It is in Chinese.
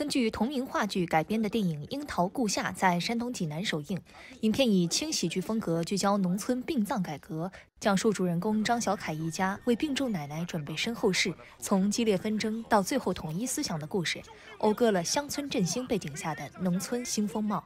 根据同名话剧改编的电影《樱桃故夏》在山东济南首映。影片以轻喜剧风格聚焦农村殡葬改革，讲述主人公张小凯一家为病重奶奶准备身后事，从激烈纷争到最后统一思想的故事，讴歌了乡村振兴背景下的农村新风貌。